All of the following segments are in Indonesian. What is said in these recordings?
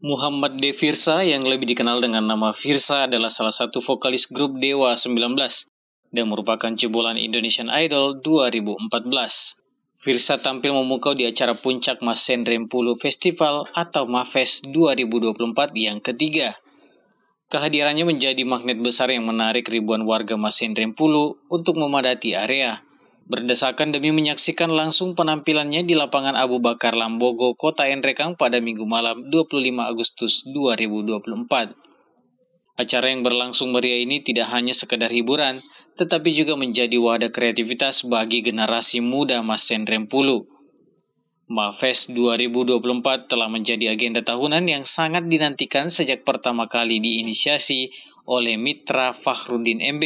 Muhammad De Firsa yang lebih dikenal dengan nama Firsa adalah salah satu vokalis grup Dewa 19 dan merupakan jebolan Indonesian Idol 2014. Firsa tampil memukau di acara puncak Mas Sendrempulu Festival atau Mafes 2024 yang ketiga. Kehadirannya menjadi magnet besar yang menarik ribuan warga Mas Sendrempulu untuk memadati area berdasarkan demi menyaksikan langsung penampilannya di lapangan Abu Bakar Lambogo, Kota Endrekang pada minggu malam 25 Agustus 2024. Acara yang berlangsung meriah ini tidak hanya sekedar hiburan, tetapi juga menjadi wadah kreativitas bagi generasi muda Mas Sendrempulu. Mafest 2024 telah menjadi agenda tahunan yang sangat dinantikan sejak pertama kali diinisiasi oleh Mitra Fahrudin MB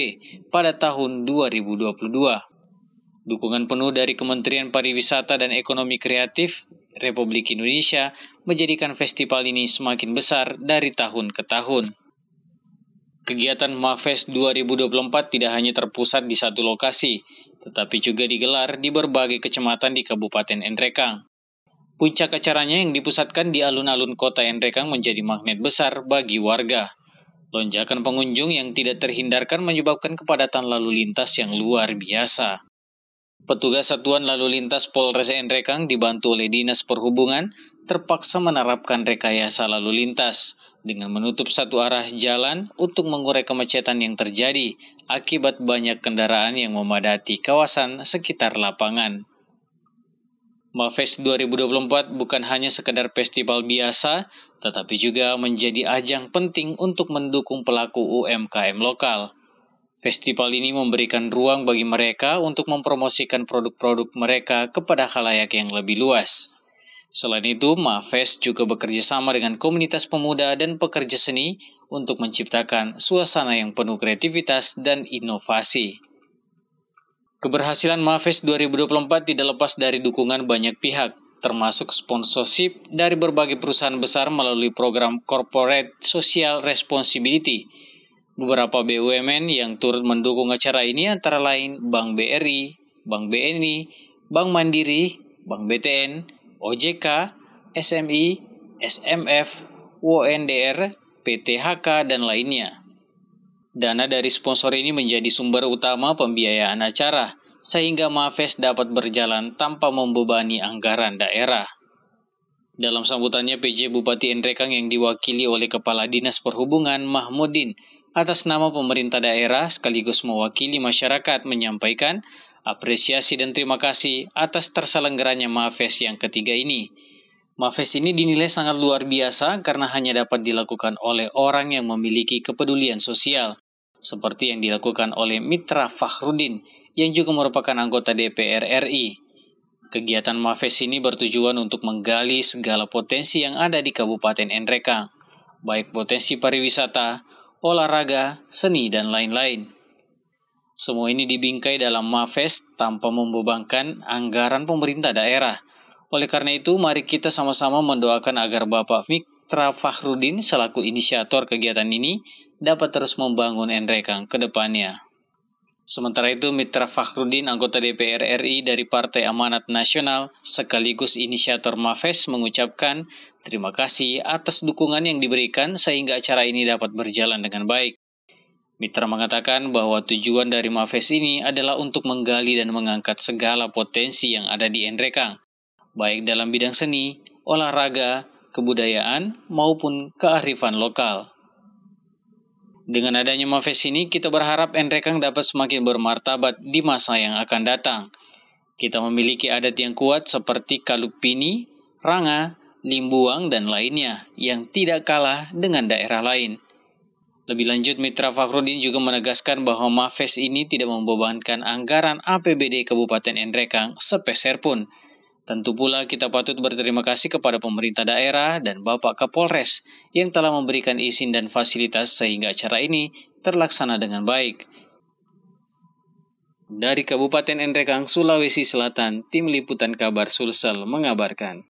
pada tahun 2022. Dukungan penuh dari Kementerian Pariwisata dan Ekonomi Kreatif Republik Indonesia menjadikan festival ini semakin besar dari tahun ke tahun. Kegiatan Mafest 2024 tidak hanya terpusat di satu lokasi, tetapi juga digelar di berbagai kecamatan di Kabupaten Endrekang. Puncak acaranya yang dipusatkan di alun-alun kota Endrekang menjadi magnet besar bagi warga. Lonjakan pengunjung yang tidak terhindarkan menyebabkan kepadatan lalu lintas yang luar biasa. Petugas Satuan Lalu Lintas Polres Enrekang dibantu oleh Dinas Perhubungan terpaksa menerapkan rekayasa lalu lintas dengan menutup satu arah jalan untuk mengurai kemacetan yang terjadi akibat banyak kendaraan yang memadati kawasan sekitar lapangan. Mafes 2024 bukan hanya sekedar festival biasa, tetapi juga menjadi ajang penting untuk mendukung pelaku UMKM lokal. Festival ini memberikan ruang bagi mereka untuk mempromosikan produk-produk mereka kepada khalayak yang lebih luas. Selain itu, Mafest juga bekerja sama dengan komunitas pemuda dan pekerja seni untuk menciptakan suasana yang penuh kreativitas dan inovasi. Keberhasilan Mafest 2024 tidak lepas dari dukungan banyak pihak, termasuk sponsorship dari berbagai perusahaan besar melalui program Corporate Social Responsibility – Beberapa BUMN yang turut mendukung acara ini antara lain Bank BRI, Bank BNI, Bank Mandiri, Bank BTN, OJK, SMI, SMF, wondr PTHK, dan lainnya. Dana dari sponsor ini menjadi sumber utama pembiayaan acara, sehingga Mafes dapat berjalan tanpa membebani anggaran daerah. Dalam sambutannya, PJ Bupati Endrekang yang diwakili oleh Kepala Dinas Perhubungan Mahmudin atas nama pemerintah daerah sekaligus mewakili masyarakat menyampaikan apresiasi dan terima kasih atas terselenggaranya Mafes yang ketiga ini. Mafes ini dinilai sangat luar biasa karena hanya dapat dilakukan oleh orang yang memiliki kepedulian sosial, seperti yang dilakukan oleh Mitra fahrudin yang juga merupakan anggota DPR RI. Kegiatan Mafes ini bertujuan untuk menggali segala potensi yang ada di Kabupaten Nrekang, baik potensi pariwisata, olahraga, seni, dan lain-lain. Semua ini dibingkai dalam mafes tanpa membebankan anggaran pemerintah daerah. Oleh karena itu, mari kita sama-sama mendoakan agar Bapak Mitra Fahrudin selaku inisiator kegiatan ini dapat terus membangun NREKANG ke depannya. Sementara itu, Mitra Fakhrudin, anggota DPR RI dari Partai Amanat Nasional, sekaligus inisiator MAFES mengucapkan terima kasih atas dukungan yang diberikan sehingga acara ini dapat berjalan dengan baik. Mitra mengatakan bahwa tujuan dari MAFES ini adalah untuk menggali dan mengangkat segala potensi yang ada di Endrekang, baik dalam bidang seni, olahraga, kebudayaan, maupun kearifan lokal. Dengan adanya Mafes ini, kita berharap Endrekang dapat semakin bermartabat di masa yang akan datang. Kita memiliki adat yang kuat seperti Kalupini, Ranga, Limbuang, dan lainnya yang tidak kalah dengan daerah lain. Lebih lanjut, Mitra Fakhrudin juga menegaskan bahwa Mafes ini tidak membebankan anggaran APBD Kabupaten Endrekang sepeser pun. Tentu pula kita patut berterima kasih kepada pemerintah daerah dan Bapak Kapolres yang telah memberikan izin dan fasilitas sehingga acara ini terlaksana dengan baik. Dari Kabupaten Endrekang, Sulawesi Selatan, Tim Liputan Kabar Sulsel mengabarkan.